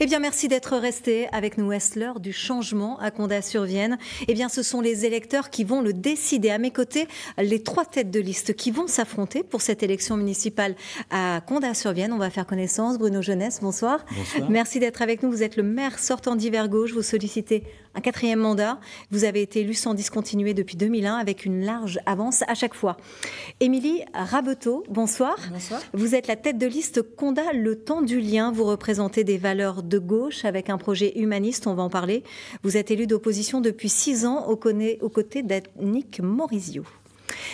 Eh bien, merci d'être resté avec nous. Westler du changement à Condat-sur-Vienne Eh bien, ce sont les électeurs qui vont le décider. À mes côtés, les trois têtes de liste qui vont s'affronter pour cette élection municipale à Condat-sur-Vienne. On va faire connaissance. Bruno Jeunesse, bonsoir. Merci d'être avec nous. Vous êtes le maire sortant d'hiver gauche. Vous sollicitez un quatrième mandat. Vous avez été élu sans discontinuer depuis 2001 avec une large avance à chaque fois. Émilie Rabeteau, bonsoir. Bonsoir. Vous êtes la tête de liste Conda Le Temps du Lien. Vous représentez des valeurs de gauche avec un projet humaniste, on va en parler. Vous êtes élue d'opposition depuis six ans aux côtés d'Annick Morizio.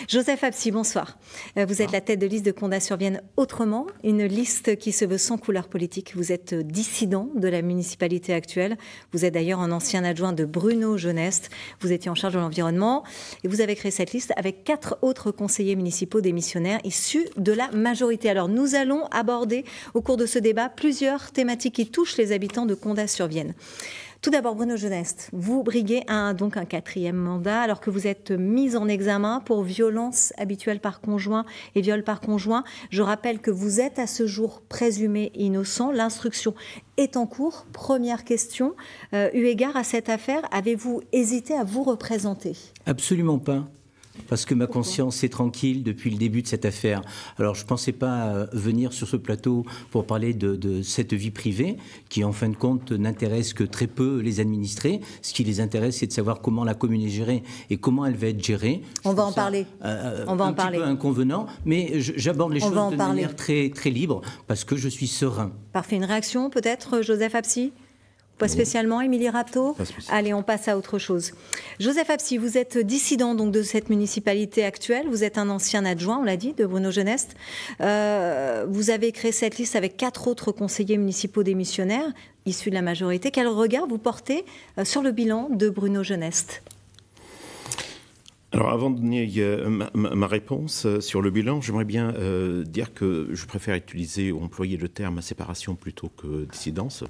Joseph Absi, bonsoir. Euh, vous êtes la tête de liste de Condat sur vienne Autrement, une liste qui se veut sans couleur politique. Vous êtes dissident de la municipalité actuelle. Vous êtes d'ailleurs un ancien adjoint de Bruno Jeuneste. Vous étiez en charge de l'environnement et vous avez créé cette liste avec quatre autres conseillers municipaux démissionnaires issus de la majorité. Alors nous allons aborder au cours de ce débat plusieurs thématiques qui touchent les habitants de Condat sur vienne tout d'abord, Bruno Genest, vous briguez un, donc un quatrième mandat alors que vous êtes mis en examen pour violence habituelle par conjoint et viol par conjoint. Je rappelle que vous êtes à ce jour présumé innocent. L'instruction est en cours. Première question, euh, eu égard à cette affaire, avez-vous hésité à vous représenter Absolument pas parce que ma conscience est tranquille depuis le début de cette affaire. Alors je ne pensais pas euh, venir sur ce plateau pour parler de, cette vie privée, qui en fin de compte n'intéresse que très peu les administrés. Ce qui les intéresse, c'est de savoir comment la commune est gérée et comment elle va être gérée. On va en parler. Euh, euh, On va un petit peu inconvenant, mais j'aborde les choses de manière très, très libre, parce que je suis serein. Parfait. Une réaction peut-être, Joseph Apsi pas spécialement, Émilie Rapteau? Allez, on passe à autre chose. Joseph Apsi, vous êtes dissident donc de cette municipalité actuelle. Vous êtes un ancien adjoint, on l'a dit, de Bruno Genest. Euh, vous avez créé cette liste avec quatre autres conseillers municipaux démissionnaires issus de la majorité. Quel regard vous portez euh, sur le bilan de Bruno Genest alors avant de donner euh, ma, réponse euh, sur le bilan, j'aimerais bien euh, dire que je préfère utiliser ou employer le terme séparation plutôt que dissidence.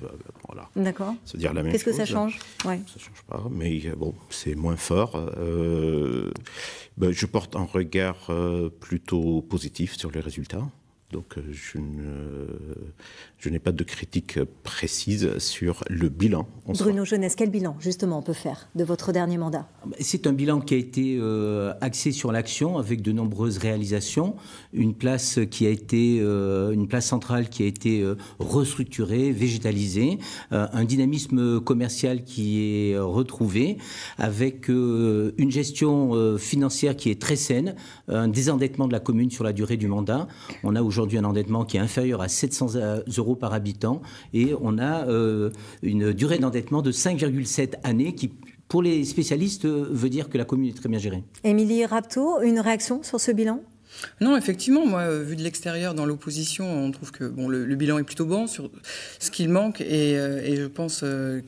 Voilà. D'accord. Se dire la même Qu'est-ce que ça change ouais. Ça change pas, mais bon, c'est moins fort. Euh, ben, je porte un regard plutôt positif sur les résultats. Donc je ne je n'ai pas de critique précise sur le bilan. Bruno Jeunesse, quel bilan justement on peut faire de votre dernier mandat ah bah, C'est un bilan qui a été euh, axé sur l'action avec de nombreuses réalisations, une place qui a été euh, une place centrale qui a été euh, restructurée, végétalisée, un dynamisme commercial qui est retrouvé avec une gestion financière qui est très saine, un désendettement de la commune sur la durée du mandat. On a aujourd'hui un endettement qui est inférieur à 700 euros par habitant et on a euh, une durée d'endettement de 5,7 années qui pour les spécialistes, euh, veut dire que la commune est très bien gérée. Émilie Rapto, une réaction sur ce bilan non, effectivement, moi, euh, vu de l'extérieur, dans l'opposition, on trouve que bon, le, bilan est plutôt bon sur ce qu'il manque et, je pense qu'il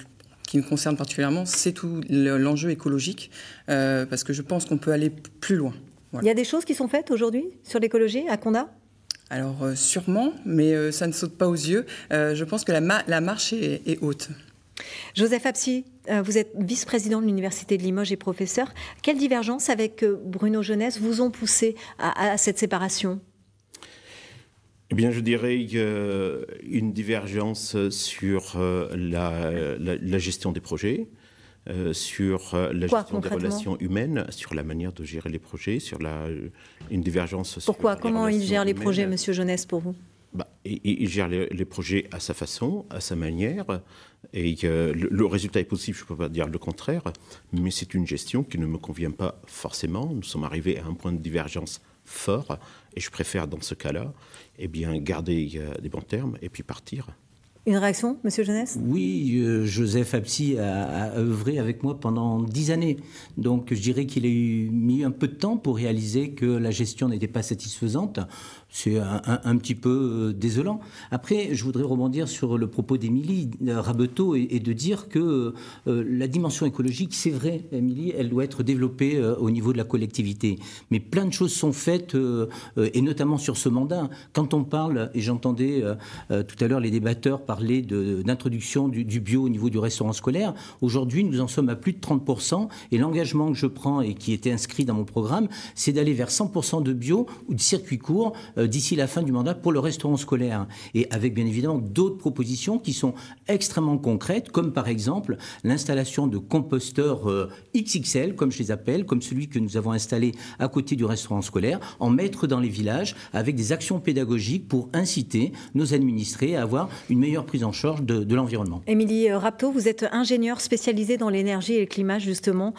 qui me concerne particulièrement, c'est tout l'enjeu écologique, parce que je pense qu'on peut aller plus loin. Il y a des choses qui sont faites aujourd'hui sur l'écologie à Condat alors euh, sûrement, mais euh, ça ne saute pas aux yeux. Euh, je pense que la, marche est, haute. Joseph Absi, vous êtes vice-président de l'Université de Limoges et professeur. Quelle divergence avec Bruno Jeunesse vous ont poussé à, cette séparation eh bien, je dirais une divergence sur la gestion des projets, euh, sur euh, la gestion des relations humaines, sur la manière de gérer les projets, sur la, euh, une divergence. Pourquoi Comment il gère les projets, Monsieur Jeunesse, pour vous bah, il, gère les, projets à sa façon, à sa manière, et le, résultat est possible, je ne peux pas dire le contraire, mais c'est une gestion qui ne me convient pas forcément. Nous sommes arrivés à un point de divergence fort, et je préfère dans ce cas-là, eh bien, garder des bons termes et puis partir. Une réaction, Monsieur Jeunesse Oui, euh, Joseph Apsi a, œuvré avec moi pendant dix années. Donc je dirais qu'il a mis un peu de temps pour réaliser que la gestion n'était pas satisfaisante. C'est un, petit peu euh, désolant. Après, je voudrais rebondir sur le propos d'Émilie euh, Rabeteau et, de dire que euh, la dimension écologique, c'est vrai, Émilie, elle doit être développée au niveau de la collectivité. Mais plein de choses sont faites, et notamment sur ce mandat. Quand on parle, et j'entendais tout à l'heure les débatteurs parler d'introduction du, bio au niveau du restaurant scolaire, aujourd'hui, nous en sommes à plus de 30%, et l'engagement que je prends et qui était inscrit dans mon programme, c'est d'aller vers 100% de bio ou de circuit court euh, d'ici la fin du mandat pour le restaurant scolaire. Et avec bien évidemment d'autres propositions qui sont extrêmement concrètes, comme par exemple l'installation de composteurs euh, XXL, comme je les appelle, comme celui que nous avons installé à côté du restaurant scolaire, en mettre dans les villages avec des actions pédagogiques pour inciter nos administrés à avoir une meilleure prise en charge de, l'environnement. Émilie euh, Rapto, vous êtes ingénieure spécialisée dans l'énergie et le climat, justement.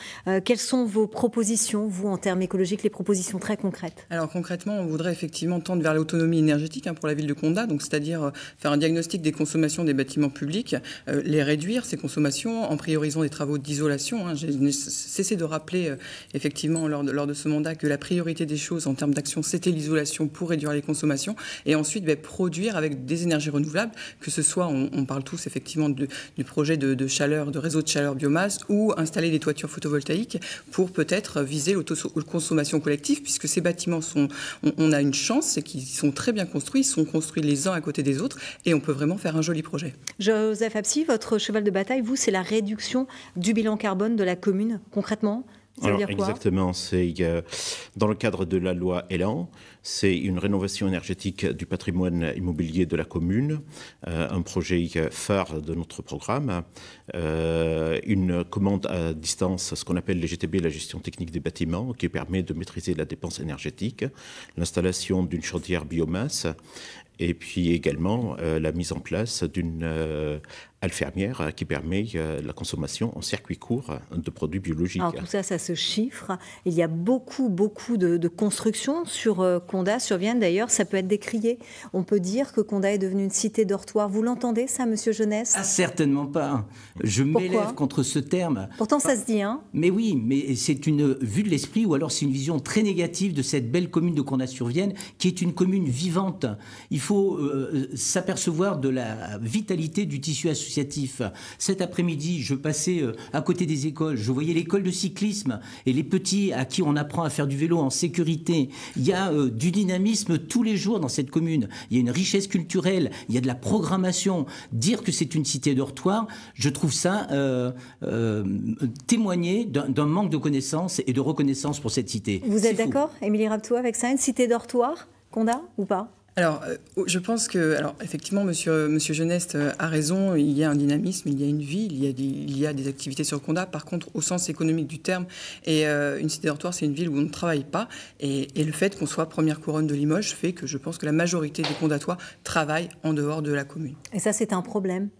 quelles sont vos propositions, vous, en termes écologiques, les propositions très concrètes Alors concrètement, on voudrait effectivement vers l'autonomie énergétique hein, pour la ville de Condat, donc c'est-à-dire euh, faire un diagnostic des consommations des bâtiments publics, euh, les réduire ces consommations en priorisant des travaux d'isolation. Hein. J'ai cessé de rappeler euh, effectivement lors de, lors de, ce mandat que la priorité des choses en termes d'action c'était l'isolation pour réduire les consommations et ensuite ben, produire avec des énergies renouvelables, que ce soit on, parle tous effectivement du projet de, chaleur, de réseau de chaleur biomasse ou installer des toitures photovoltaïques pour peut-être viser l'autoconsommation collective puisque ces bâtiments sont on, a une chance, qui sont très bien construits, sont construits les uns à côté des autres et on peut vraiment faire un joli projet. Joseph Absi, votre cheval de bataille, vous, c'est la réduction du bilan carbone de la commune, concrètement ça dire quoi exactement, c'est euh, dans le cadre de la loi Elan, c'est une rénovation énergétique du patrimoine immobilier de la commune, euh, un projet euh, phare de notre programme. Euh, une commande à distance, ce qu'on appelle les GTB, la gestion technique des bâtiments, qui permet de maîtriser la dépense énergétique, l'installation d'une chaudière biomasse et puis également euh, la mise en place d'une euh, alfermière euh, qui permet la consommation en circuit court de produits biologiques. Alors tout ça, ça se chiffre. Il y a beaucoup, beaucoup de, de constructions sur Conda, sur Vienne d'ailleurs, ça peut être décrié. On peut dire que Conda est devenue une cité dortoir. Vous l'entendez ça, monsieur Jeunesse ah, Certainement pas. Je m'élève contre ce terme. Pourtant ça ah, se dit, hein Mais oui, mais c'est une vue de l'esprit ou alors c'est une vision très négative de cette belle commune de Conda-sur-Vienne qui est une commune vivante. Il il faut euh, s'apercevoir de la vitalité du tissu associatif. Cet après-midi, je passais euh, à côté des écoles, je voyais l'école de cyclisme et les petits à qui on apprend à faire du vélo en sécurité. Il y a euh, du dynamisme tous les jours dans cette commune. Il y a une richesse culturelle, il y a de la programmation. Dire que c'est une cité dortoir, je trouve ça témoigner d'un manque de connaissances et de reconnaissance pour cette cité. Vous êtes d'accord, Émilie Raptou, avec ça, une cité dortoir qu'on a ou pas alors, euh, je pense que, alors effectivement, Monsieur Monsieur Genest euh, a raison. Il y a un dynamisme, il y a une vie, il y a des, activités sur Condat. Par contre, au sens économique du terme, et euh, une cité dortoir, c'est une ville où on ne travaille pas. Et, le fait qu'on soit première couronne de Limoges fait que je pense que la majorité des Condatois travaillent en dehors de la commune. Et ça, c'est un problème.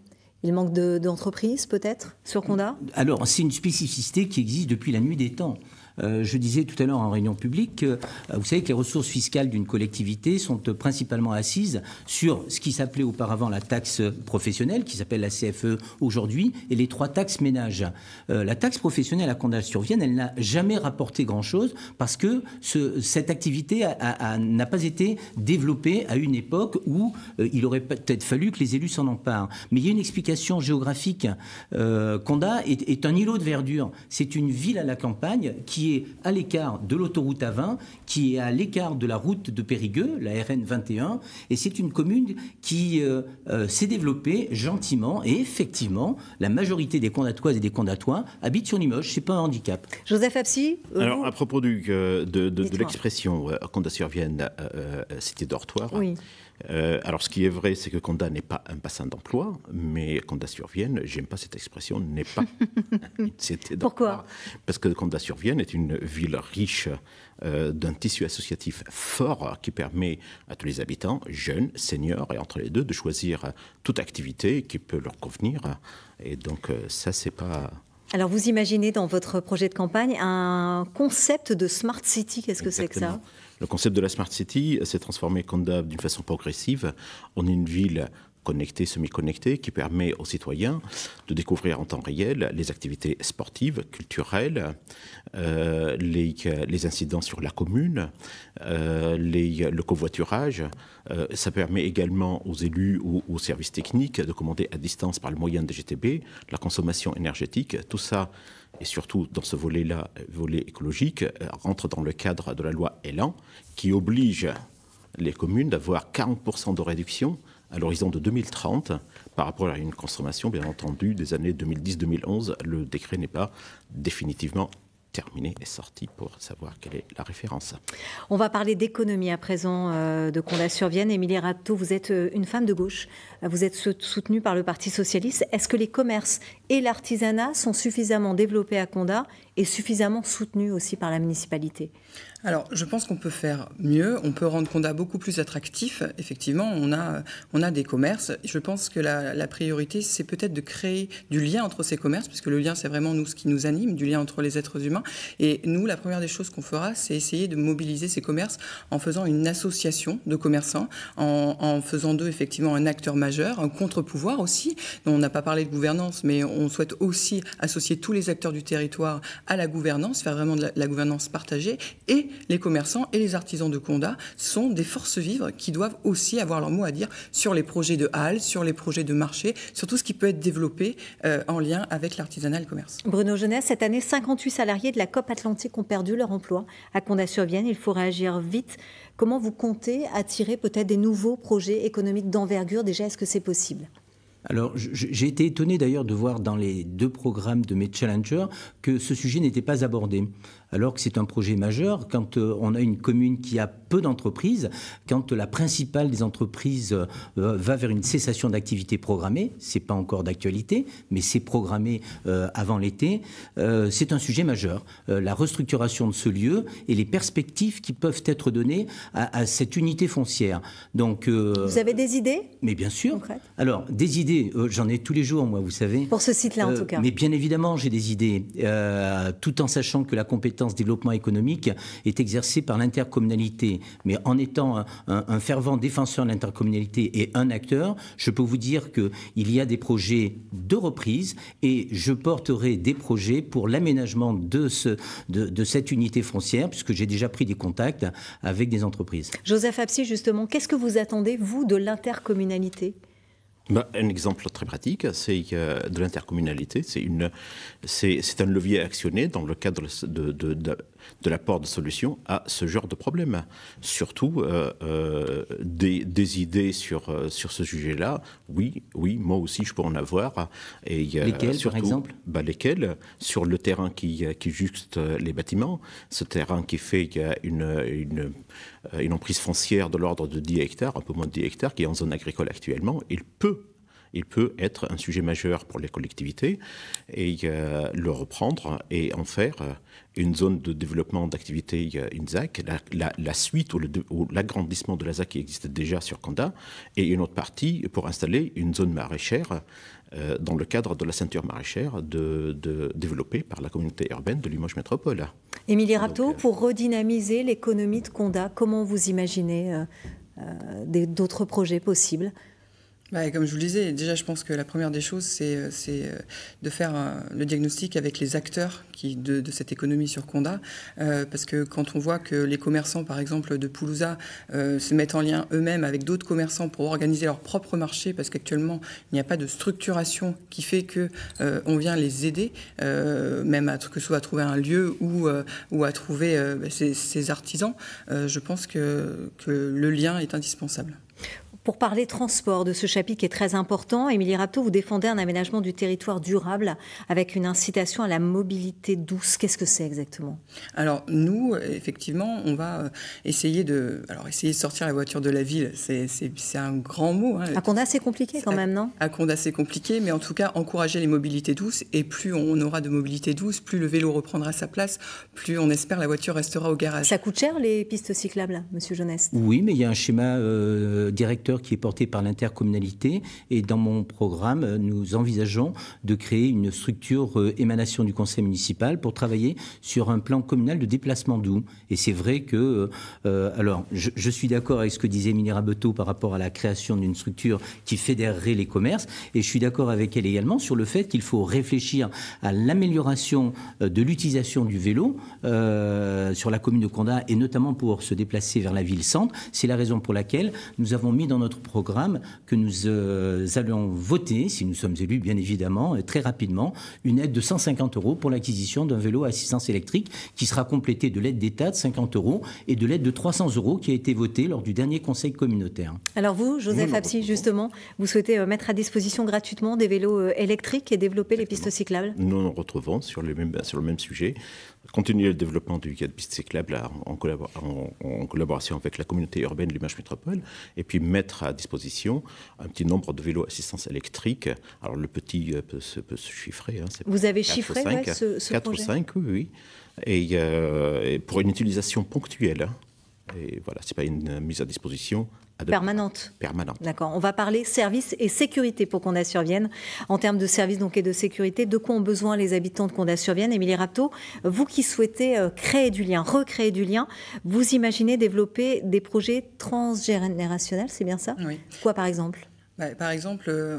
Il manque d'entreprises, peut-être, sur Condat Alors, c'est une spécificité qui existe depuis la nuit des temps. Euh, je disais tout à l'heure en réunion publique, euh, vous savez que les ressources fiscales d'une collectivité sont euh, principalement assises sur ce qui s'appelait auparavant la taxe professionnelle, qui s'appelle la CFE aujourd'hui, et les trois taxes ménages. la taxe professionnelle à conda sur Vienne, elle n'a jamais rapporté grand-chose parce que ce, cette activité n'a pas été développée à une époque où il aurait peut-être fallu que les élus s'en emparent. Mais il y a une explication géographique. Conda est un îlot de verdure. C'est une ville à la campagne qui qui est à l'écart de l'autoroute A20, qui est à l'écart de la route de Périgueux, la RN 21, et c'est une commune qui euh, euh, s'est développée gentiment, et effectivement, la majorité des Condatoises et des Condatois habitent sur Limoges, c'est pas un handicap. Joseph Absi. Euh, Alors, à propos de, l'expression Condat-sur-Vienne, c'était dortoir, oui. Euh, alors, ce qui est vrai, c'est que Condat n'est pas un bassin d'emploi, mais conda sur Vienne, j'aime pas cette expression, n'est pas. Pourquoi Parce que Condat sur Vienne est une ville riche euh, d'un tissu associatif fort qui permet à tous les habitants, jeunes, seniors et entre les deux, de choisir toute activité qui peut leur convenir. Et donc, euh, ça, c'est pas. Alors vous imaginez dans votre projet de campagne un concept de smart city, qu'est-ce que c'est que ça le concept de la Smart City euh, s'est transformé, Conda, d'une façon progressive en une ville connecté, semi-connecté, qui permet aux citoyens de découvrir en temps réel les activités sportives, culturelles, euh, les, incidents sur la commune, euh, le covoiturage. Euh, ça permet également aux élus ou aux services techniques de commander à distance par le moyen de GTB la consommation énergétique. Tout ça et surtout dans ce volet-là, volet écologique, rentre dans le cadre de la loi Elan, qui oblige les communes d'avoir 40% de réduction à l'horizon de 2030 par rapport à une consommation, bien entendu, des années 2010-2011. Le décret n'est pas définitivement terminé et sorti pour savoir quelle est la référence. On va parler d'économie à présent euh, de Condat-sur-Vienne. Émilie Ratto, vous êtes euh, une femme de gauche. Vous êtes soutenue par le Parti socialiste. Est-ce que les commerces et l'artisanat sont suffisamment développés à Condat est suffisamment soutenu aussi par la municipalité Alors, je pense qu'on peut faire mieux. On peut rendre Condat beaucoup plus attractif. Effectivement, on a, on a des commerces. Je pense que la, la priorité, c'est peut-être de créer du lien entre ces commerces, puisque le lien, c'est vraiment nous ce qui nous anime, du lien entre les êtres humains. Et nous, la première des choses qu'on fera, c'est essayer de mobiliser ces commerces en faisant une association de commerçants, en, en faisant d'eux effectivement un acteur majeur, un contre-pouvoir aussi. On n'a pas parlé de gouvernance, mais on souhaite aussi associer tous les acteurs du territoire à la gouvernance, faire vraiment de la, gouvernance partagée. Et les commerçants et les artisans de Condat sont des forces vivres qui doivent aussi avoir leur mot à dire sur les projets de halles, sur les projets de marché, sur tout ce qui peut être développé euh, en lien avec l'artisanat et le commerce. Bruno Jeunesse, cette année, 58 salariés de la COP Atlantique ont perdu leur emploi à Condat-sur-Vienne. Il faut réagir vite. Comment vous comptez attirer peut-être des nouveaux projets économiques d'envergure Déjà, est-ce que c'est possible alors, j'ai été étonné d'ailleurs de voir dans les deux programmes de mes challengers que ce sujet n'était pas abordé alors que c'est un projet majeur. Quand euh, on a une commune qui a peu d'entreprises, quand la principale des entreprises euh, va vers une cessation d'activité programmée, c'est pas encore d'actualité, mais c'est programmé euh, avant l'été, c'est un sujet majeur. la restructuration de ce lieu et les perspectives qui peuvent être données à, cette unité foncière. Donc, vous avez des idées Mais bien sûr. Alors, des idées, j'en ai tous les jours, moi, vous savez. Pour ce site-là, en tout cas. Mais bien évidemment, j'ai des idées, tout en sachant que la compétence développement économique est exercée par l'intercommunalité. Mais en étant un, fervent défenseur de l'intercommunalité et un acteur, je peux vous dire qu'il y a des projets de reprise et je porterai des projets pour l'aménagement de, ce, de, cette unité frontière, puisque j'ai déjà pris des contacts avec des entreprises. Joseph Absi, justement, qu'est-ce que vous attendez, vous, de l'intercommunalité bah, un exemple très pratique, c'est de l'intercommunalité. C'est un levier actionné dans le cadre de, de, de de l'apport de solutions à ce genre de problème. Surtout euh, euh, des, idées sur, euh, sur ce sujet-là. Oui, oui, moi aussi je pourrais en avoir. Et, lesquelles, par exemple bah, Lesquelles Sur le terrain qui, qui juste les bâtiments, ce terrain qui fait une, une, une emprise foncière de l'ordre de 10 hectares, un peu moins de 10 hectares, qui est en zone agricole actuellement, il peut il peut être un sujet majeur pour les collectivités et euh, le reprendre et en faire euh, une zone de développement d'activité euh, une la, suite ou l'agrandissement de la ZAC qui existe déjà sur Conda et une autre partie pour installer une zone maraîchère dans le cadre de la ceinture maraîchère de, développée par la communauté urbaine de Limoges Métropole. Émilie Ratto, pour redynamiser l'économie de Conda, comment vous imaginez d'autres projets possibles bah, comme je vous le disais, déjà je pense que la première des choses, c'est, euh, euh, de faire euh, le diagnostic avec les acteurs qui, de, cette économie sur Conda. parce que quand on voit que les commerçants, par exemple, de Poulousa se mettent en lien eux-mêmes avec d'autres commerçants pour organiser leur propre marché, parce qu'actuellement, il n'y a pas de structuration qui fait que on vient les aider, même à, que ce soit à trouver un lieu ou, à trouver ces, artisans, je pense que, que le lien est indispensable pour parler transport de ce chapitre qui est très important. Émilie Raptot, vous défendez un aménagement du territoire durable avec une incitation à la mobilité douce. Qu'est-ce que c'est exactement Alors nous, effectivement, on va euh, essayer de, alors essayer de sortir la voiture de la ville. C'est un grand mot. Hein. À Conda, c'est compliqué quand même, non À Conda, c'est compliqué, mais en tout cas, encourager les mobilités douces. Et plus on aura de mobilité douce, plus le vélo reprendra sa place, plus on espère la voiture restera au garage. Ça coûte cher les pistes cyclables, Monsieur Jeunesse Oui, mais il y a un schéma euh, directeur qui est portée par l'intercommunalité. Et dans mon programme, euh, nous envisageons de créer une structure euh, émanation du conseil municipal pour travailler sur un plan communal de déplacement doux. Et c'est vrai que, euh, alors, je, suis d'accord avec ce que disait Minéra Rabeteau par rapport à la création d'une structure qui fédérerait les commerces. Et je suis d'accord avec elle également sur le fait qu'il faut réfléchir à l'amélioration de l'utilisation du vélo sur la commune de Condat et notamment pour se déplacer vers la ville-centre. C'est la raison pour laquelle nous avons mis dans notre notre programme que nous euh, allons voter, si nous sommes élus bien évidemment, très rapidement, une aide de 150 euros pour l'acquisition d'un vélo à assistance électrique qui sera complétée de l'aide d'État de 50 euros et de l'aide de 300 euros qui a été votée lors du dernier Conseil communautaire. Alors vous, Joseph Absy, justement, vous souhaitez euh, mettre à disposition gratuitement des vélos euh, électriques et développer les pistes cyclables Nous nous retrouvons sur, les sur le même sujet continuer le développement du cadre de en, en, collaboration avec la communauté urbaine l'image Métropole, et puis mettre à disposition un petit nombre de vélos assistance électrique. Alors le petit euh, peut, se, se chiffrer. Hein, Vous avez chiffré 5, ce, ce 4 ou 5, oui, euh, Et, pour une utilisation ponctuelle. Hein. Et voilà, ce n'est pas une euh, mise à disposition Permanente. Permanente. D'accord. On va parler service et sécurité pour qu'on sur En termes de services donc et de sécurité, de quoi ont besoin les habitants de Condat-sur-Vienne Émilie Rapto, vous qui souhaitez euh, créer du lien, recréer du lien, vous imaginez développer des projets transgénérationnels, c'est bien ça Oui. Quoi par exemple bah, par exemple, euh,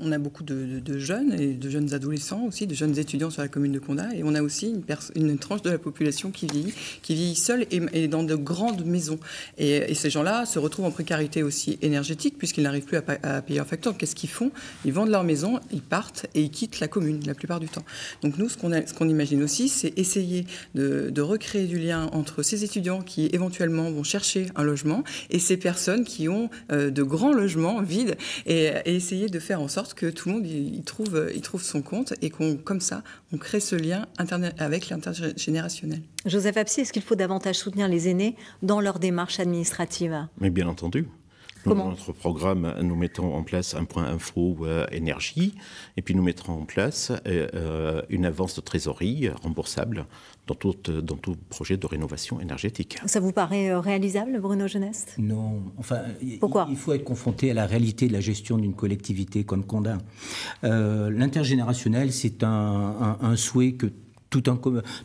on, a beaucoup de, jeunes et de jeunes adolescents aussi, de jeunes étudiants sur la commune de Condat, et on a aussi une, une tranche de la population qui vieillit, qui vieillit seule et, dans de grandes maisons. Et, ces gens-là se retrouvent en précarité aussi énergétique, puisqu'ils n'arrivent plus à, payer un facteur. Qu'est-ce qu'ils font Ils vendent leur maison, ils partent et ils quittent la commune la plupart du temps. Donc nous, ce qu'on imagine aussi, c'est essayer de, recréer du lien entre ces étudiants qui éventuellement vont chercher un logement et ces personnes qui ont euh, de grands logements vides et, essayer de faire en sorte que tout le monde y, trouve, son compte et qu'on, comme ça, on crée ce lien avec l'intergénérationnel. Joseph Apsi, est-ce qu'il faut davantage soutenir les aînés dans leur démarche administrative Mais bien entendu. Dans notre programme, nous mettons en place un point info euh, énergie, et puis nous mettrons en place euh, euh, une avance de trésorerie remboursable dans tout, dans tout projet de rénovation énergétique. Ça vous paraît réalisable, Bruno Genest Non. Enfin, Pourquoi il faut être confronté à la réalité de la gestion d'une collectivité comme Condin. L'intergénérationnel, c'est un souhait que tout un,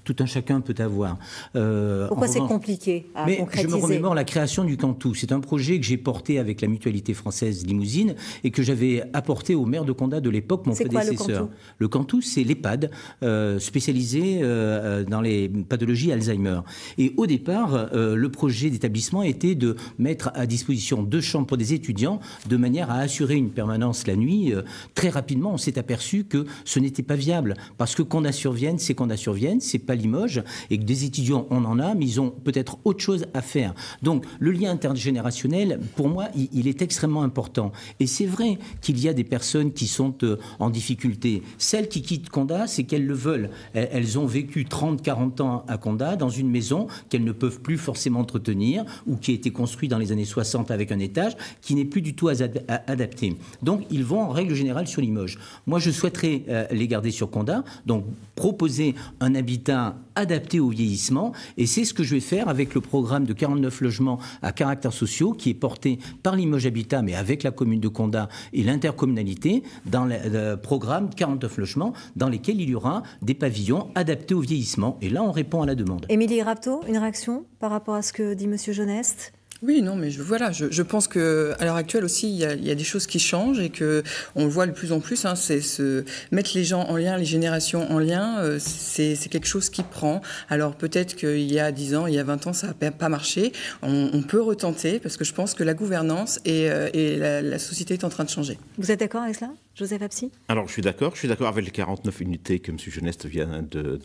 tout un chacun peut avoir. Euh, Pourquoi c'est compliqué à mais concrétiser. Je me remémore la création du Cantou. C'est un projet que j'ai porté avec la mutualité française Limousine et que j'avais apporté au maire de Condat de l'époque, mon prédécesseur. le Cantou, c'est l'EHPAD euh, spécialisé euh, dans les pathologies Alzheimer. Et au départ, le projet d'établissement était de mettre à disposition deux chambres pour des étudiants de manière à assurer une permanence la nuit. très rapidement, on s'est aperçu que ce n'était pas viable parce que qu'on survienne, c'est qu'on surviennent, c'est pas Limoges, et que des étudiants, on en a, mais ils ont peut-être autre chose à faire. Donc le lien intergénérationnel, pour moi, il, est extrêmement important. Et c'est vrai qu'il y a des personnes qui sont euh, en difficulté. Celles qui quittent Conda, c'est qu'elles le veulent. Elles, ont vécu 30, 40 ans à Conda, dans une maison qu'elles ne peuvent plus forcément entretenir, ou qui a été construite dans les années 60 avec un étage, qui n'est plus du tout adapté. Donc ils vont en règle générale sur Limoges. Moi, je souhaiterais euh, les garder sur Conda, donc proposer un habitat adapté au vieillissement. Et c'est ce que je vais faire avec le programme de 49 logements à caractère sociaux qui est porté par Limoges Habitat, mais avec la commune de Condat et l'intercommunalité, dans le programme 49 logements, dans lesquels il y aura des pavillons adaptés au vieillissement. Et là, on répond à la demande. Émilie Rapto, une réaction par rapport à ce que dit M. Jeuneste oui, non, mais je, voilà, je, je pense que à l'heure actuelle aussi, il y, a, des choses qui changent et que on voit de plus en plus. Hein, c'est ce, mettre les gens en lien, les générations en lien, euh, c'est quelque chose qui prend. Alors peut-être qu'il y a 10 ans, il y a 20 ans, ça n'a pas marché. On, peut retenter parce que je pense que la gouvernance euh, et, la, la société est en train de changer. Vous êtes d'accord avec cela Joseph Alors, je suis d'accord. Je suis d'accord avec les 49 unités que M. Geneste vient de,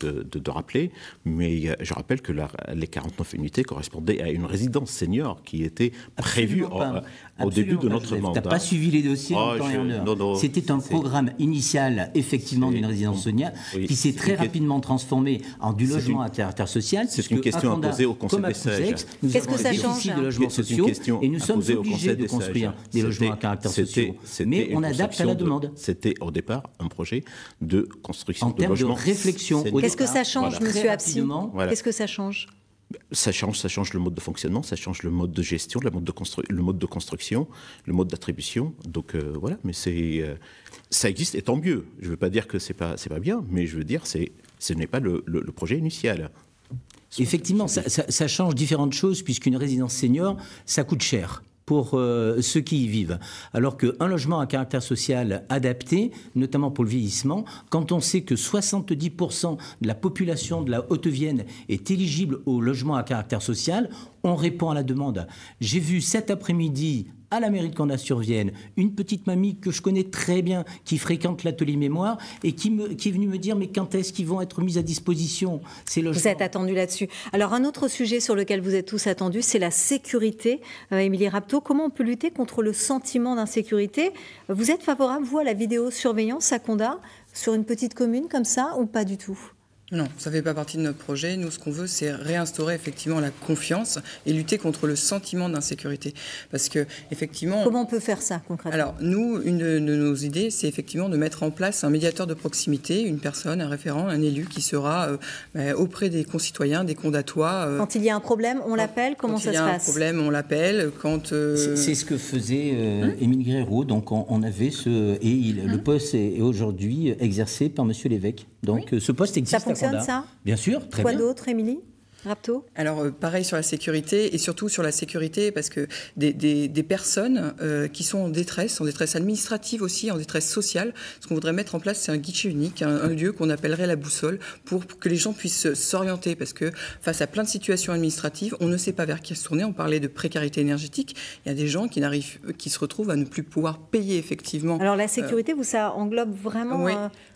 rappeler. Mais je rappelle que les 49 unités correspondaient à une résidence senior qui était prévue au, début de notre mandat. Tu n'as pas suivi les dossiers en temps et en heure. C'était un programme initial, effectivement, d'une résidence senior qui s'est très rapidement transformé en du logement à caractère social. C'est une question à poser au Conseil des sages. Qu'est-ce que ça change de logements sociaux Et nous sommes obligés de construire des logements à caractère social. Mais on adapte à la demande. C'était au départ un projet de construction de logements. termes de réflexion. Qu'est-ce que ça change, Monsieur Qu'est-ce que ça change ça change, ça change le mode de fonctionnement, ça change le mode de gestion, le mode de, construction, le mode d'attribution. Donc euh, voilà, mais euh, ça existe et tant mieux. Je ne veux pas dire que c'est pas pas bien, mais je veux dire c'est ce n'est pas le, projet initial. Effectivement, ça, ça, change différentes choses puisqu'une résidence senior, ça coûte cher pour euh, ceux qui y vivent. Alors qu'un logement à caractère social adapté, notamment pour le vieillissement, quand on sait que 70% de la population de la Haute-Vienne est éligible au logement à caractère social, on répond à la demande. J'ai vu cet après-midi à la mairie de Candas-sur-Vienne, une petite mamie que je connais très bien, qui fréquente l'atelier mémoire et qui, me, est venue me dire mais quand est-ce qu'ils vont être mis à disposition ces logements Vous êtes attendu là-dessus. Alors un autre sujet sur lequel vous êtes tous attendus, c'est la sécurité. Euh, Émilie Rapto, comment on peut lutter contre le sentiment d'insécurité Vous êtes favorable, vous, à la vidéosurveillance à Condat sur une petite commune comme ça ou pas du tout non, ça ne fait pas partie de notre projet. Nous, ce qu'on veut, c'est réinstaurer effectivement la confiance et lutter contre le sentiment d'insécurité. Parce que, effectivement. Comment on peut faire ça concrètement Alors, nous, une de, nos idées, c'est effectivement de mettre en place un médiateur de proximité, une personne, un référent, un élu qui sera euh, ben, auprès des concitoyens, des condatois. Euh, quand il y a un problème, on l'appelle Comment ça se passe Quand il y a un problème, on l'appelle. Quand. Euh, c'est ce que faisait hmm Émile Donc, on, avait ce. Et le hmm poste est, aujourd'hui exercé par M. l'évêque. Donc, ce poste existe fonctionne, ça Bien sûr, très bien. Quoi d'autre, Émilie alors, euh, pareil sur la sécurité et surtout sur la sécurité parce que des, des, personnes euh, qui sont en détresse, en détresse administrative aussi, en détresse sociale, ce qu'on voudrait mettre en place, c'est un guichet unique, un, lieu qu'on appellerait la boussole pour, que les gens puissent euh, s'orienter parce que face à plein de situations administratives, on ne sait pas vers qui se tourner. On parlait de précarité énergétique. Il y a des gens qui, n'arrivent, qui se retrouvent à ne plus pouvoir payer effectivement. Alors, la sécurité, vous, ça englobe vraiment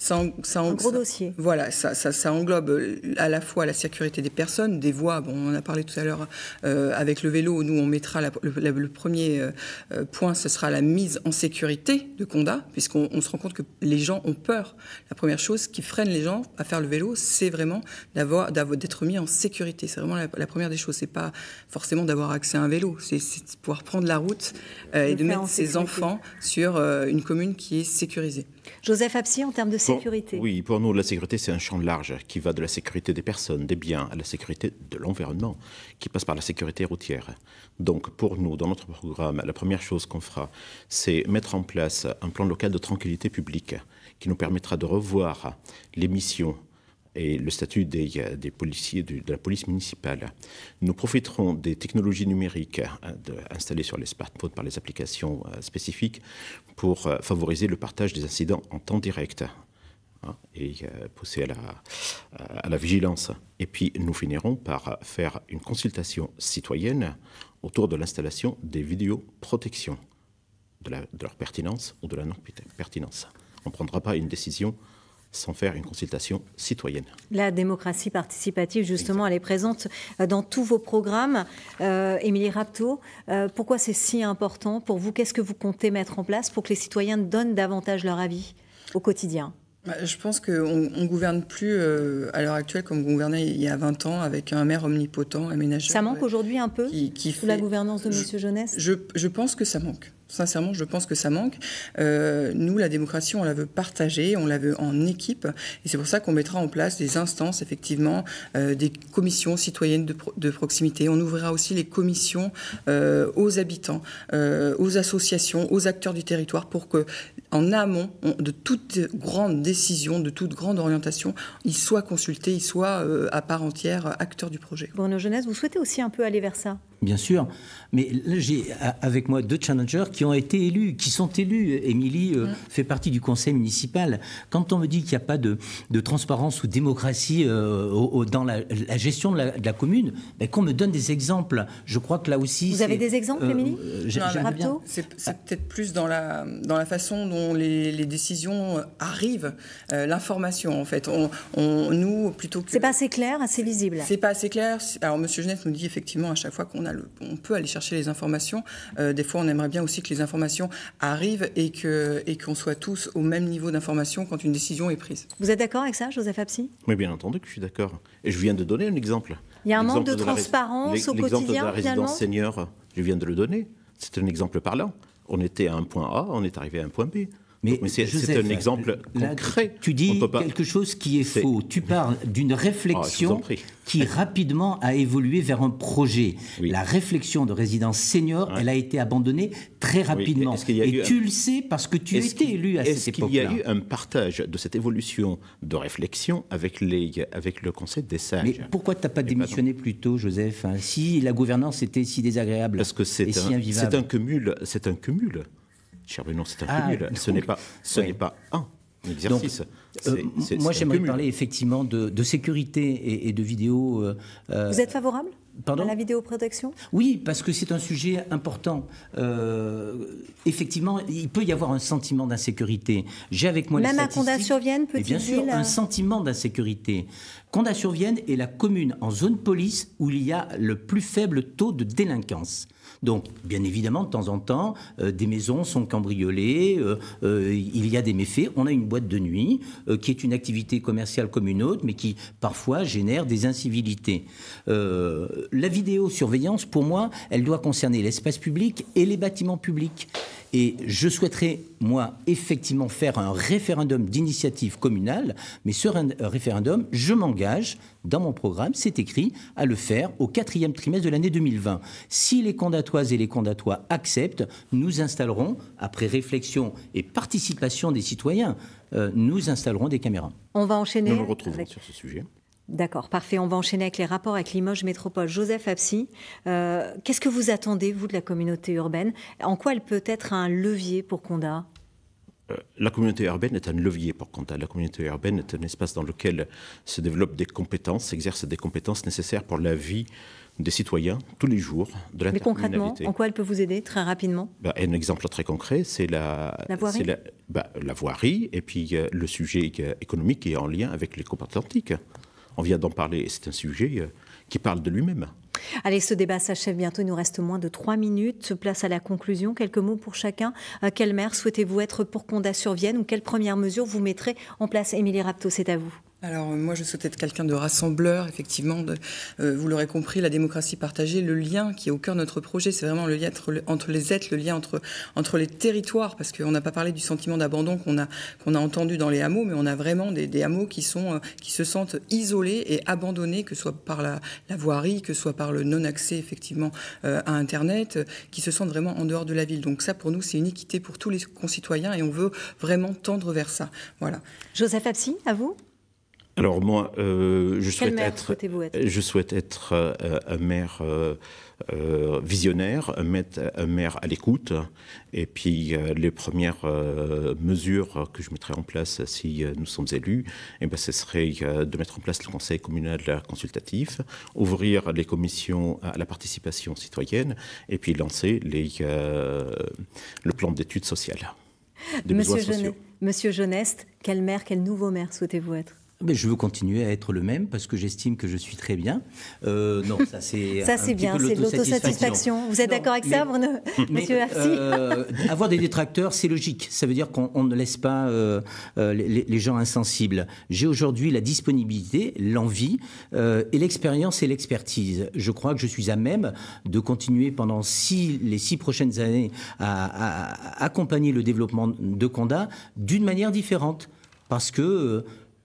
un gros dossier. Voilà, ça, ça englobe à la fois la sécurité des personnes, des voies. Bon, on en a parlé tout à l'heure euh, avec le vélo. Nous, on mettra le, premier euh, euh, point, ce sera la mise en sécurité de Condat, puisqu'on se rend compte que les gens ont peur. La première chose qui freine les gens à faire le vélo, c'est vraiment d'avoir, d'être mis en sécurité. C'est vraiment la, première des choses. C'est pas forcément d'avoir accès à un vélo, c'est, de pouvoir prendre la route et de mettre ses enfants sur une commune qui est sécurisée. Joseph Absie, en termes de sécurité Oui, pour nous, la sécurité, c'est un champ large qui va de la sécurité des personnes, des biens, à la sécurité de l'environnement, qui passe par la sécurité routière. Donc, pour nous, dans notre programme, la première chose qu'on fera, c'est mettre en place un plan local de tranquillité publique qui nous permettra de revoir les missions et le statut des, euh, policiers de, la police municipale. Nous profiterons des technologies numériques hein, installées sur les smartphones par les applications euh, spécifiques pour euh, favoriser le partage des incidents en temps direct hein, et pousser à la, à la, vigilance. Et puis nous finirons par faire une consultation citoyenne autour de l'installation des vidéoprotections, de, de leur pertinence ou de la non-pertinence. On ne prendra pas une décision sans faire une consultation citoyenne. La démocratie participative, justement, elle est présente euh, dans tous vos programmes. Euh, Émilie Rapto, euh, pourquoi c'est si important pour vous Qu'est-ce que vous comptez mettre en place pour que les citoyens donnent davantage leur avis au quotidien bah, je pense qu'on ne gouverne plus à l'heure actuelle comme on gouvernait il y a 20 ans avec un maire omnipotent, un Ça manque aujourd'hui un peu qui, la gouvernance de M. Jeunesse je pense que ça manque. Sincèrement, je pense que ça manque. Euh, nous, la démocratie, on la veut partagée, on la veut en équipe. Et c'est pour ça qu'on mettra en place des instances, effectivement, euh, des commissions citoyennes de, proximité. On ouvrira aussi les commissions euh, aux habitants, aux associations, aux acteurs du territoire pour que, en amont de toute grande décision, de toute grande orientation, ils soient consultés, ils soient à part entière acteurs du projet. Bruno Jeunesse, vous souhaitez aussi un peu aller vers ça Bien sûr. Mais j'ai avec moi deux challengers qui ont été élus, qui sont élus. Émilie euh, fait partie du conseil municipal. Quand on me dit qu'il n'y a pas de, transparence ou démocratie euh, dans la, gestion de la, commune, ben, qu'on me donne des exemples. Je crois que là aussi. Vous avez des exemples, euh, Émilie C'est peut-être plus dans la, dans la façon dont les, décisions arrivent, l'information en fait. On, nous, plutôt que. C'est pas assez clair, assez visible. C'est pas assez clair. Alors, Monsieur Genette nous dit effectivement à chaque fois qu'on a on peut aller chercher les informations. des fois, on aimerait bien aussi que les informations arrivent et qu'on et qu'on soit tous au même niveau d'information quand une décision est prise. Vous êtes d'accord avec ça, Joseph Absi Oui, bien entendu que je suis d'accord. Et je viens de donner un exemple. Il y a un manque de, transparence au quotidien. L'exemple de la résidence senior, je viens de le donner. C'est un exemple parlant. On était à un point A, on est arrivé à un point B. Mais, c'est un exemple euh, concret. Tu dis quelque chose qui est, faux. Tu ah, parles d'une réflexion qui rapidement a évolué vers un projet. La réflexion de résidence senior, elle a été abandonnée très rapidement. Et tu le sais parce que tu étais élu à cette époque-là. Est-ce qu'il y a eu un partage de cette évolution de réflexion avec, les, avec le Conseil des sages Mais pourquoi tu n'as pas eh, démissionné plus tôt, Joseph hein Si la gouvernance était si désagréable parce que et C'est un cumul. C'est un cumul. Cher Bruno, c'est un peu ah, cumul. ce n'est pas, ce n'est pas un exercice. Euh, moi, j'aimerais parler effectivement de, sécurité et, de vidéo. Euh, euh, Vous êtes favorable pendant à la vidéoprotection Oui, parce que c'est un sujet important. effectivement, il peut y avoir un sentiment d'insécurité. J'ai avec moi Même les statistiques. Même à Condat-sur-Vienne, Bien sûr, un sentiment d'insécurité. Condat-sur-Vienne est la commune en zone police où il y a le plus faible taux de délinquance. Donc, bien évidemment, de temps en temps, euh, des maisons sont cambriolées, euh, euh, il y a des méfaits. On a une boîte de nuit qui est une activité commerciale comme une autre, mais qui parfois génère des incivilités. la vidéosurveillance, pour moi, elle doit concerner l'espace public et les bâtiments publics. Et je souhaiterais, moi, effectivement faire un référendum d'initiative communale, mais ce euh, référendum, je m'engage dans mon programme, c'est écrit, à le faire au quatrième trimestre de l'année 2020. Si les condatoises et les condatois acceptent, nous installerons, après réflexion et participation des citoyens, euh, nous installerons des caméras. On va enchaîner. Nous nous retrouvons sur ce sujet. D'accord, parfait. On va enchaîner avec les rapports avec Limoges Métropole. Joseph Absi, euh, qu'est-ce que vous attendez, vous, de la communauté urbaine En quoi elle peut être un levier pour Conda euh, la communauté urbaine est un levier pour Conda. La communauté urbaine est un espace dans lequel se développent des compétences, s'exercent des compétences nécessaires pour la vie des citoyens tous les jours de la Mais concrètement, en quoi elle peut vous aider très rapidement bah, Un exemple très concret, c'est la, voirie. Bah, la, voirie et puis euh, le sujet économique est en lien avec les Atlantique on vient d'en parler, c'est un sujet euh, qui parle de lui-même. Allez, ce débat s'achève bientôt. Il nous reste moins de trois minutes. Place à la conclusion. Quelques mots pour chacun. Euh, quelle maire souhaitez-vous être pour qu'on survienne ou quelles premières mesures vous mettrez en place Émilie Rapto, c'est à vous alors euh, moi je souhaitais être quelqu'un de rassembleur, effectivement, euh, vous l'aurez compris, la démocratie partagée, le lien qui est au cœur de notre projet, c'est vraiment le lien entre, les êtres, le lien entre, entre les territoires, parce qu'on n'a pas parlé du sentiment d'abandon qu'on a, qu'on a entendu dans les hameaux, mais on a vraiment des, hameaux qui, sont, euh, qui se sentent isolés et abandonnés, que ce soit par la, voirie, que ce soit par le non-accès effectivement à Internet, qui se sentent vraiment en dehors de la ville. Donc ça pour nous c'est une équité pour tous les concitoyens et on veut vraiment tendre vers ça. Voilà. Joseph Absi, à vous alors moi, euh, je, souhaite être, je souhaite être un maire euh, euh, visionnaire, un maire, à l'écoute. Et puis les premières mesures que je mettrai en place si nous sommes élus, et eh ben, ce serait de mettre en place le conseil communal consultatif, ouvrir les commissions à la participation citoyenne et puis lancer le plan d'études sociales. Monsieur, Jeuneste, quel maire, quel nouveau maire souhaitez-vous être mais je veux continuer à être le même parce que j'estime que je suis très bien. Euh, non, ça c'est ça c'est bien, c'est de l'autosatisfaction. Vous êtes d'accord avec ça, Bruno, Monsieur euh, Avoir des détracteurs, c'est logique. Ça veut dire qu'on ne laisse pas euh, euh, les, gens insensibles. J'ai aujourd'hui la disponibilité, l'envie et l'expérience et l'expertise. Je crois que je suis à même de continuer pendant les six prochaines années à, à accompagner le développement de Conda d'une manière différente parce que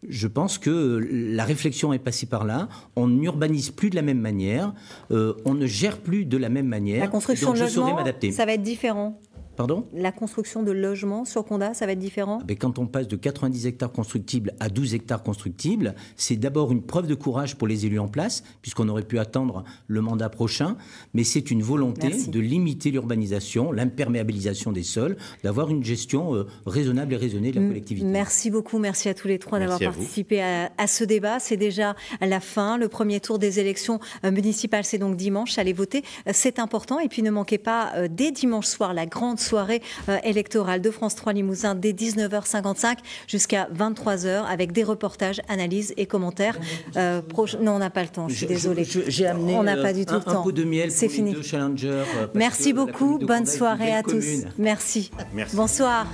je pense que la réflexion est passée par là. On n'urbanise plus de la même manière. Euh, on ne gère plus de la même manière. La construction Donc, je saurais m'adapter. ça va être différent. Pardon La construction de logements sur Condat, ça va être différent Mais ah ben, Quand on passe de 90 hectares constructibles à 12 hectares constructibles, c'est d'abord une preuve de courage pour les élus en place, puisqu'on aurait pu attendre le mandat prochain, mais c'est une volonté de limiter l'urbanisation, l'imperméabilisation des sols, d'avoir une gestion euh, raisonnable et raisonnée de la collectivité. Merci beaucoup, merci à tous les trois d'avoir participé à, ce débat. C'est déjà la fin, le premier tour des élections euh, municipales, c'est donc dimanche, allez voter, euh, c'est important. Et puis ne manquez pas, dès dimanche soir, la grande soirée euh, électorale de France 3 Limousin dès 19h55 jusqu'à 23h avec des reportages, analyses et commentaires. Euh, non, on n'a pas le temps, je suis désolée. on n'a pas du euh, tout le temps. Un de miel pour fini. Merci beaucoup, bonne soirée à tous. Merci. Bonsoir.